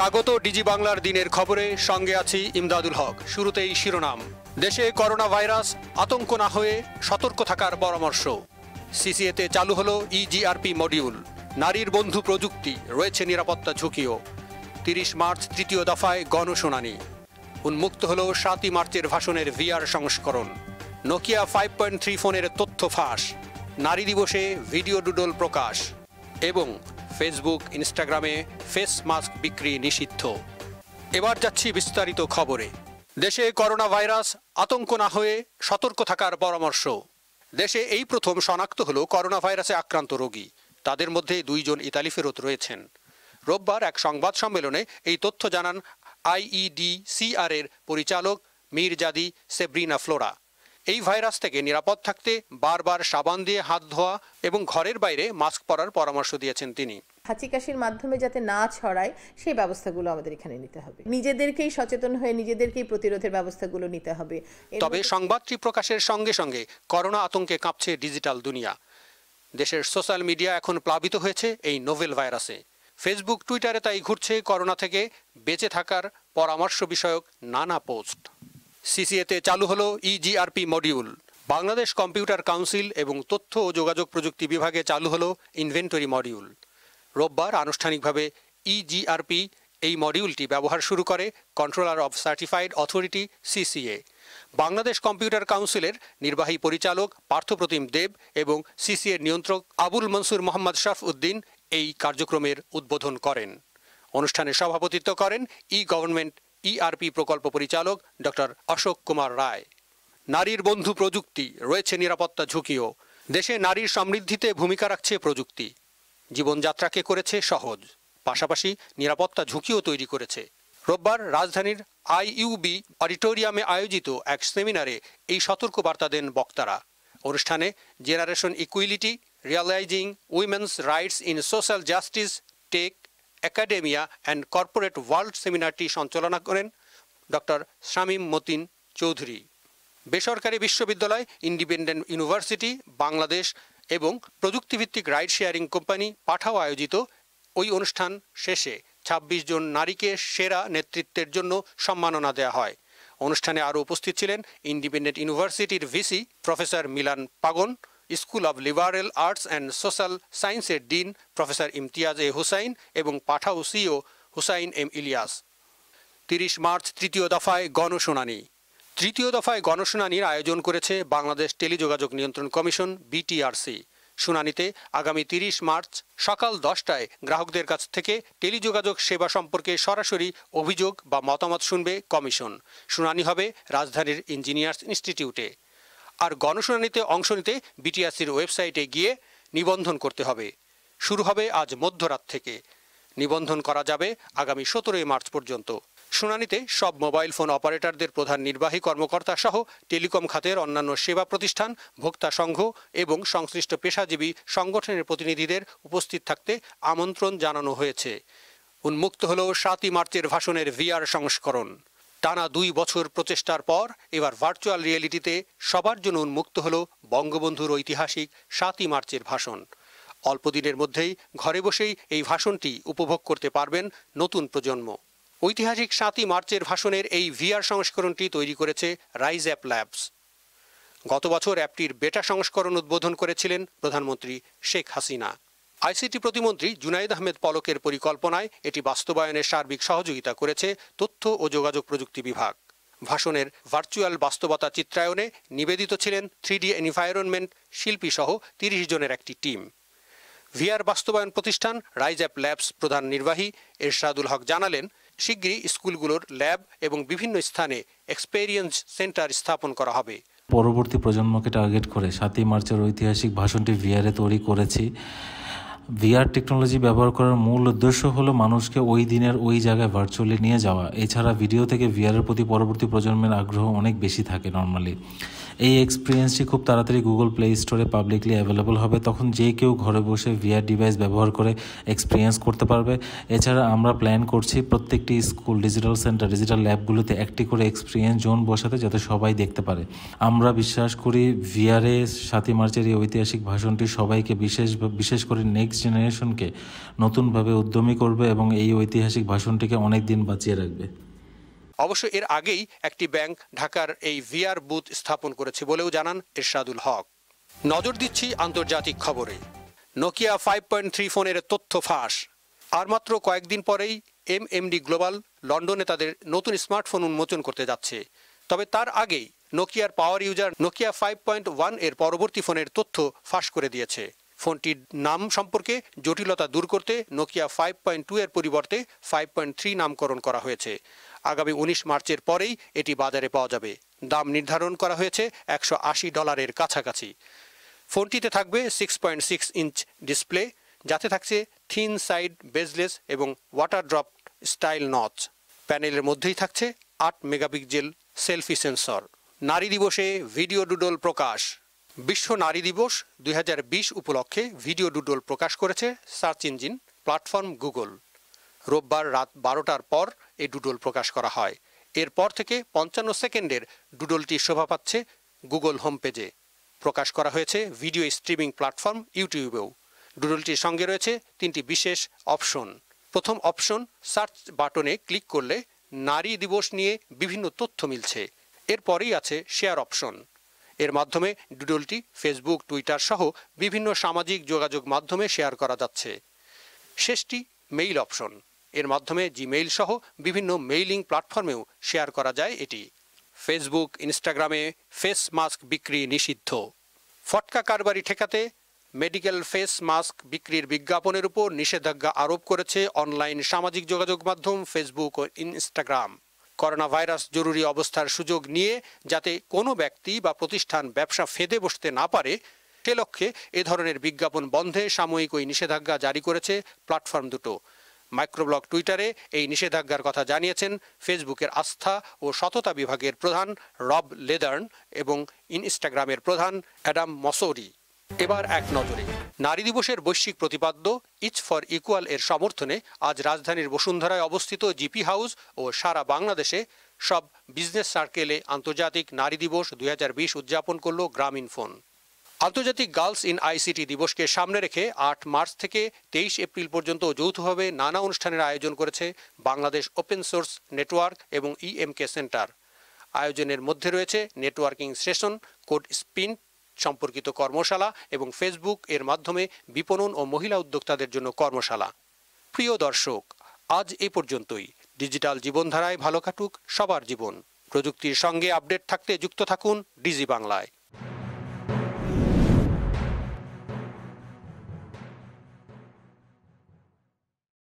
স্বাগত ডিজি বাংলার দিনের খবরে সঙ্গে আছি ইমদাদুল হক শুরুতেই শিরোনাম দেশে করোনা ভাইরাস আতঙ্ক না হয়ে সতর্ক থাকার পরামর্শ সিসিএতে চালু হল ইজিআরপি e মডিউল নারীর বন্ধু প্রযুক্তি রয়েছে নিরাপত্তা ঝুঁকিও তিরিশ মার্চ তৃতীয় দফায় গণশুনানি উন্মুক্ত হল সাতই মার্চের ভাষণের ভিআর সংস্করণ নোকিয়া ফাইভ পয়েন্ট থ্রি ফোনের তথ্য ফাঁস নারী দিবসে ভিডিও ডুডল প্রকাশ এবং ফেসবুক ইনস্টাগ্রামে ফেস মাস্ক বিক্রি নিষিদ্ধ এবার যাচ্ছি বিস্তারিত খবরে দেশে করোনা ভাইরাস আতঙ্ক না হয়ে সতর্ক থাকার পরামর্শ দেশে এই প্রথম শনাক্ত হলো করোনা ভাইরাসে আক্রান্ত রোগী তাদের মধ্যে দুইজন ইতালি ফেরত রয়েছেন রোববার এক সংবাদ সম্মেলনে এই তথ্য জানান আইইডিসিআর এর পরিচালক মিরজাদি সেব্রিনা ফ্লোরা এই ভাইরাস থেকে নিরাপদ থাকতে বারবার সাবান দিয়ে হাত ধোয়া এবং ঘরের বাইরে মাস্ক পরার পরামর্শ দিয়েছেন তিনি হাঁচিকাশির মাধ্যমে যাতে না ছড়ায় সেই ব্যবস্থাগুলো আমাদের এখানে নিতে হবে নিজেদেরকেই সচেতন হয়ে নিজেদেরকেই প্রতিরোধের ব্যবস্থাগুলো নিতে হবে তবে সংবাদটি প্রকাশের সঙ্গে সঙ্গে করোনা আতঙ্কে কাঁপছে ডিজিটাল দুনিয়া দেশের সোশ্যাল মিডিয়া এখন প্লাবিত হয়েছে এই নোভেল ভাইরাসে ফেসবুক টুইটারে তাই ঘুরছে করোনা থেকে বেঁচে থাকার পরামর্শ বিষয়ক নানা পোস্ট সিসিএতে চালু হলো EGRP e module Bangladesh computer council এবং তথ্য ও যোগাযোগ প্রযুক্তি বিভাগে চালু হলো ইনভেন্টরি মডিউল রোববার আনুষ্ঠানিকভাবে ইজিআরপি e এই মডিউলটি ব্যবহার শুরু করে controller of certified authority CCA Bangladesh computer কাউন্সিলের নির্বাহী পরিচালক পার্থপ্রতিম দেব এবং সিসিএর নিয়ন্ত্রক আবুল মনসুর মোহাম্মদ উদ্দিন এই কার্যক্রমের উদ্বোধন করেন অনুষ্ঠানে সভাপতিত্ব করেন ই গভর্নমেন্ট ইআরপি প্রকল্প পরিচালক ডক্টর অশোক কুমার রায় নারীর বন্ধু প্রযুক্তি রয়েছে নিরাপত্তা ঝুঁকিও দেশে নারীর সমৃদ্ধিতে ভূমিকা রাখছে প্রযুক্তি জীবনযাত্রাকে করেছে সহজ পাশাপাশি নিরাপত্তা ঝুঁকিও তৈরি করেছে রোববার রাজধানীর আইইউবি অডিটোরিয়ামে আয়োজিত এক সেমিনারে এই সতর্কবার্তা দেন বক্তারা অনুষ্ঠানে generation equality realising women's rights in social justice tech academia and corporate world সেমিনারটি সঞ্চালনা করেন ডক্টর শামীম মতিন চৌধুরী বেসরকারি বিশ্ববিদ্যালয় ইন্ডিপেন্ডেন্ট ইউনিভার্সিটি বাংলাদেশ এবং প্রযুক্তিভিত্তিক রাইড শেয়ারিং কোম্পানি পাঠাও আয়োজিত ওই অনুষ্ঠান শেষে ২৬ জন নারীকে সেরা নেতৃত্বের জন্য সম্মাননা দেয়া হয় অনুষ্ঠানে আরও উপস্থিত ছিলেন ইন্ডিপেন্ডেন্ট ইউনিভার্সিটির VC professor Milan Pagon school of liberal arts and social সায়েন্সের dean professor Imtiaz A Hussain এবং পাঠাও সিও হুসাইন এম ইলিয়াস তিরিশ মার্চ তৃতীয় দফায় গণশুনানি তৃতীয় দফায় গণশুনানির আয়োজন করেছে বাংলাদেশ টেলিযোগাযোগ নিয়ন্ত্রণ কমিশন বিটিআরসি শুনানিতে আগামী তিরিশ মার্চ সকাল দশটায় গ্রাহকদের কাছ থেকে টেলিযোগাযোগ সেবা সম্পর্কে সরাসরি অভিযোগ বা মতামত শুনবে কমিশন শুনানি হবে রাজধানীর ইঞ্জিনিয়ার্স ইনস্টিটিউটে আর গণশুনানিতে অংশ নিতে বিটিআরসির ওয়েবসাইটে গিয়ে নিবন্ধন করতে হবে শুরু হবে আজ মধ্যরাত থেকে নিবন্ধন করা যাবে আগামী সতেরোই মার্চ পর্যন্ত শুনানিতে সব মোবাইল ফোন অপারেটরদের প্রধান নির্বাহী কর্মকর্তা সহ টেলিকম খাতের অন্যান্য সেবা প্রতিষ্ঠান ভোক্তা সংঘ এবং সংশ্লিষ্ট পেশাজীবী সংগঠনের প্রতিনিধিদের উপস্থিত থাকতে আমন্ত্রণ জানানো হয়েছে উন্মুক্ত হল সাতই মার্চের ভাষণের ভিআর সংস্করণ টানা দুই বছর প্রচেষ্টার পর এবার ভার্চুয়াল রিয়েলিটিতে সবার জন্য উন্মুক্ত হল বঙ্গবন্ধুর ঐতিহাসিক সাতই মার্চের ভাষণ অল্পদিনের মধ্যেই ঘরে বসেই এই ভাষণটি উপভোগ করতে পারবেন নতুন প্রজন্ম ঐতিহাসিক সাতই মার্চের ভাষণের এই ভিআর সংস্করণটি তৈরি করেছে রাইজ অ্যাপ ল্যাবস গত বছর অ্যাপটির বেটা সংস্করণ উদ্বোধন করেছিলেন প্রধানমন্ত্রী শেখ হাসিনা আইসিটি প্রতিমন্ত্রী জুনাইদ আহমেদ পলকের পরিকল্পনায় এটি বাস্তবায়নের সার্বিক সহযোগিতা করেছে তথ্য ও যোগাযোগ প্রযুক্তি বিভাগ ভাষণের ভার্চুয়াল বাস্তবতা চিত্রায়নে নিবেদিত ছিলেন থ্রিডি এনভায়রনমেন্ট শিল্পী সহ তিরিশ জনের একটি টিম ভিআর বাস্তবায়ন প্রতিষ্ঠান রাইজ অ্যাপ ল্যাবস প্রধান নির্বাহী এরশাদুল হক জানালেন শীঘ্রই স্কুলগুলোর ল্যাব এবং বিভিন্ন স্থানে এক্সপেরিয়েন্স সেন্টার স্থাপন করা হবে পরবর্তী প্রজন্মকে টার্গেট করে সাতই মার্চের ঐতিহাসিক ভাষণটি ভিআরে তৈরি করেছি ভিআর টেকনোলজি ব্যবহার করার মূল উদ্দেশ্য হলো মানুষকে ওই দিনের ওই জায়গায় ভার্চুয়ালি নিয়ে যাওয়া এছাড়া ভিডিও থেকে ভিআরের প্রতি পরবর্তী প্রজন্মের আগ্রহ অনেক বেশি থাকে নর্মালি এই এক্সপিরিয়েন্সটি খুব তাড়াতাড়ি গুগল প্লে স্টোরে পাবলিকলি অ্যাভেলেবল হবে তখন যে কেউ ঘরে বসে ভিআর ডিভাইস ব্যবহার করে এক্সপিরিয়েন্স করতে পারবে এছাড়া আমরা প্ল্যান করছি প্রত্যেকটি স্কুল ডিজিটাল সেন্টার ডিজিটাল ল্যাবগুলোতে একটি করে এক্সপিরিয়েন্স জোন বসাতে যাতে সবাই দেখতে পারে আমরা বিশ্বাস করি ভিআরে সাতই মার্চের এই ঐতিহাসিক ভাষণটি সবাইকে বিশেষ বিশেষ করে নেক্সট জেনারেশনকে নতুনভাবে উদ্যমী করবে এবং এই ঐতিহাসিক ভাষণটিকে অনেক দিন বাঁচিয়ে রাখবে অবশ্য এর আগেই একটি ব্যাংক ঢাকার এই ভিআর বুথ স্থাপন করেছে বলেও জানান এরশাদুল হক নজর দিচ্ছি আন্তর্জাতিক খবরে নোকিয়া ফাইভ পয়েন্ট থ্রি ফোনের তথ্য ফাঁস আর মাত্র কয়েকদিন পরেই এম এমডি গ্লোবাল লন্ডনে তাদের নতুন স্মার্টফোন উন্মোচন করতে যাচ্ছে তবে তার আগেই নোকিয়ার power user Nokia five point one এর পরবর্তী ফোনের তথ্য ফাঁস করে দিয়েছে ফোনটির নাম সম্পর্কে জটিলতা দূর করতে নোকিয়া ফাইভ পয়েন্ট টু এর পরিবর্তে ফাইভ পয়েন্ট থ্রি নামকরণ করা হয়েছে আগামী উনিশ মার্চের পরেই এটি বাজারে পাওয়া যাবে দাম নির্ধারণ করা হয়েছে একশো আশি ডলারের কাছাকাছি ফোনটিতে থাকবে six point six inch display যাতে থাকছে থিন সাইড বেজলেস এবং ওয়াটার ড্রপ স্টাইল নচ প্যানেলের মধ্যেই থাকছে আট মেগাপিক্সেল সেলফি সেন্সর নারী দিবসে ভিডিও ডুডল প্রকাশ বিশ্ব নারী দিবস দুই উপলক্ষে ভিডিও ডুডল প্রকাশ করেছে সার্চ ইঞ্জিন প্ল্যাটফর্ম গুগল রোববার রাত বারোটার পর এই ডুডল প্রকাশ করা হয় এরপর থেকে পঞ্চান্ন সেকেন্ডের ডুডলটি শোভা পাচ্ছে গুগল হোম পেজে প্রকাশ করা হয়েছে ভিডিও স্ট্রিমিং প্ল্যাটফর্ম ইউটিউবেও ডুডলটির সঙ্গে রয়েছে তিনটি বিশেষ অপশন প্রথম অপশন সার্চ বাটনে ক্লিক করলে নারী দিবস নিয়ে বিভিন্ন তথ্য মিলছে এরপরেই আছে শেয়ার অপশন এর মাধ্যমে ডুডলটি ফেসবুক টুইটার সহ বিভিন্ন সামাজিক যোগাযোগ মাধ্যমে শেয়ার করা যাচ্ছে শেষটি মেইল অপশন এর মাধ্যমে জিমেইল সহ বিভিন্ন মেইলিং প্ল্যাটফর্মেও শেয়ার করা যায় এটি ফেসবুক ইনস্টাগ্রামে ফেস মাস্ক বিক্রি নিষিদ্ধ ফটকা কারবারি ঠেকাতে মেডিকেল ফেস মাস্ক বিক্রির বিজ্ঞাপনের উপর নিষেধাজ্ঞা আরোপ করেছে অনলাইন সামাজিক যোগাযোগ মাধ্যম ফেসবুক ও ইনস্টাগ্রাম করোনা ভাইরাস জরুরি অবস্থার সুযোগ নিয়ে যাতে কোনো ব্যক্তি বা প্রতিষ্ঠান ব্যবসা ফেঁদে বসতে না পারে সে লক্ষ্যে এ ধরনের বিজ্ঞাপন বন্ধে সাময়িক ওই নিষেধাজ্ঞা জারি করেছে প্ল্যাটফর্ম দুটো মাইক্রোব্লগ টুইটারে এই নিষেধাজ্ঞার কথা জানিয়েছেন ফেসবুকের আস্থা ও সততা বিভাগের প্রধান রব লেদার্ন এবং ইনস্টাগ্রামের প্রধান অ্যাডাম মসৌরি এবার এক নজরে নারী দিবসের বৈশ্বিক প্রতিপাদ্য ইচ ফর ইকুয়াল এর সমর্থনে আজ রাজধানীর বসুন্ধরায় অবস্থিত জিপি হাউস ও সারা বাংলাদেশে সব বিজনেস সার্কেলে আন্তর্জাতিক নারী দিবস দুই হাজার বিশ উদযাপন করল গ্রামীণ ফোন আন্তর্জাতিক গার্লস ইন আইসিটি দিবসকে সামনে রেখে আট মার্চ থেকে তেইশ এপ্রিল পর্যন্ত যৌথভাবে নানা অনুষ্ঠানের আয়োজন করেছে বাংলাদেশ ওপেন সোর্স নেটওয়ার্ক এবং ইএমকে সেন্টার আয়োজনের মধ্যে রয়েছে নেটওয়ার্কিং সেশন কোড স্পিন্ট সম্পর্কিত কর্মশালা এবং ফেসবুক এর মাধ্যমে বিপণন ও মহিলা উদ্যোক্তাদের জন্য কর্মশালা প্রিয় দর্শক আজ এ পর্যন্তই ডিজিটাল জীবনধারায় ভালো কাটুক সবার জীবন প্রযুক্তির সঙ্গে আপডেট থাকতে যুক্ত থাকুন ডিজি বাংলায়